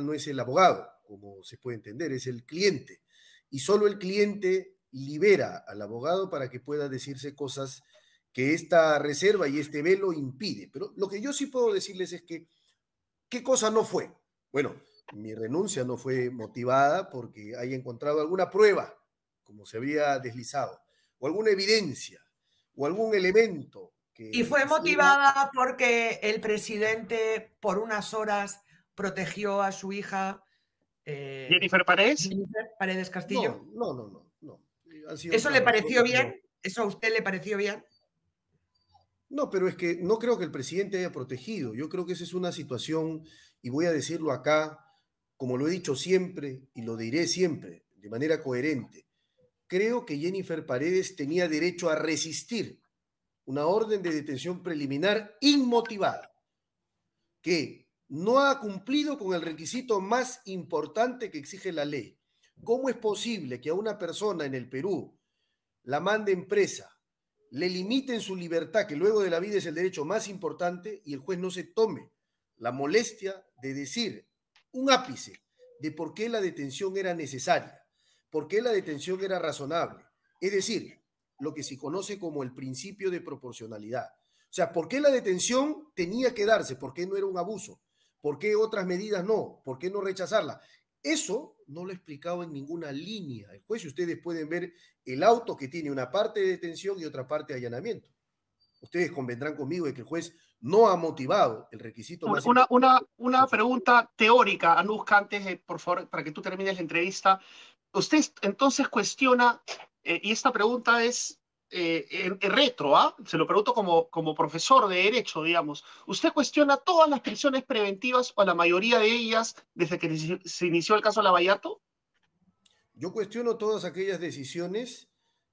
no es el abogado, como se puede entender, es el cliente. Y solo el cliente libera al abogado para que pueda decirse cosas que esta reserva y este velo impide. Pero lo que yo sí puedo decirles es que, ¿qué cosa no fue? Bueno, mi renuncia no fue motivada porque haya encontrado alguna prueba, como se había deslizado, o alguna evidencia, o algún elemento. y fue motivada porque el presidente por unas horas protegió a su hija. Eh, ¿Jennifer Paredes? Paredes Castillo. No, no, no. no, ¿Eso le pareció bien? bien? ¿Eso a usted le pareció bien? No, pero es que no creo que el presidente haya protegido. Yo creo que esa es una situación, y voy a decirlo acá, como lo he dicho siempre y lo diré siempre, de manera coherente. Creo que Jennifer Paredes tenía derecho a resistir una orden de detención preliminar inmotivada, que no ha cumplido con el requisito más importante que exige la ley. ¿Cómo es posible que a una persona en el Perú la en presa, le limiten su libertad, que luego de la vida es el derecho más importante, y el juez no se tome la molestia de decir un ápice de por qué la detención era necesaria, por qué la detención era razonable? Es decir, lo que se conoce como el principio de proporcionalidad. O sea, ¿por qué la detención tenía que darse? ¿Por qué no era un abuso? ¿Por qué otras medidas no? ¿Por qué no rechazarla? Eso no lo he explicado en ninguna línea. El juez, ustedes pueden ver el auto que tiene una parte de detención y otra parte de allanamiento. Ustedes convendrán conmigo de que el juez no ha motivado el requisito. Una, más una, una, pregunta teórica, Anusca, antes por favor, para que tú termines la entrevista. Usted entonces cuestiona, eh, y esta pregunta es eh, retro, ¿ah? se lo pregunto como, como profesor de Derecho, digamos. Usted cuestiona todas las prisiones preventivas o la mayoría de ellas desde que se inició el caso Lavallato. Yo cuestiono todas aquellas decisiones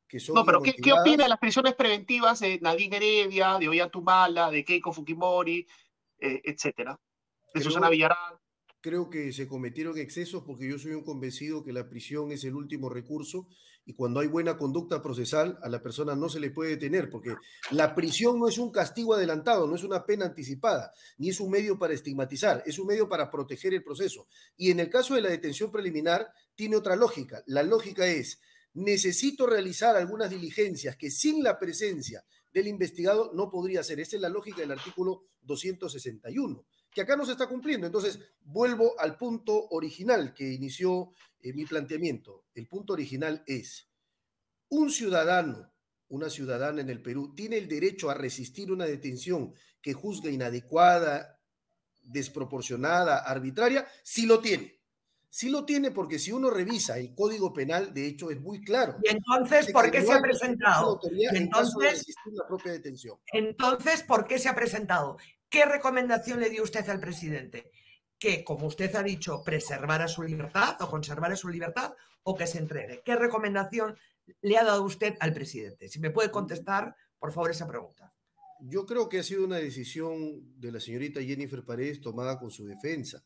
que son. No, pero ¿qué, opina de las prisiones preventivas de Nadine Heredia, de Oyatumala, Tumala, de Keiko Fukimori, eh, etcétera? De Susana Villarán creo que se cometieron excesos porque yo soy un convencido que la prisión es el último recurso y cuando hay buena conducta procesal a la persona no se le puede detener porque la prisión no es un castigo adelantado, no es una pena anticipada, ni es un medio para estigmatizar, es un medio para proteger el proceso. Y en el caso de la detención preliminar tiene otra lógica. La lógica es, necesito realizar algunas diligencias que sin la presencia del investigado no podría hacer. Esa es la lógica del artículo 261 que acá no se está cumpliendo. Entonces, vuelvo al punto original que inició eh, mi planteamiento. El punto original es, un ciudadano, una ciudadana en el Perú, tiene el derecho a resistir una detención que juzga inadecuada, desproporcionada, arbitraria, si lo tiene. Sí lo tiene porque si uno revisa el Código Penal, de hecho es muy claro. ¿Y entonces por qué se ha presentado? Entonces, propia detención. entonces, ¿por qué se ha presentado? ¿Qué recomendación le dio usted al presidente? Que, como usted ha dicho, preservara su libertad o conservara su libertad o que se entregue. ¿Qué recomendación le ha dado usted al presidente? Si me puede contestar, por favor, esa pregunta. Yo creo que ha sido una decisión de la señorita Jennifer Paredes tomada con su defensa.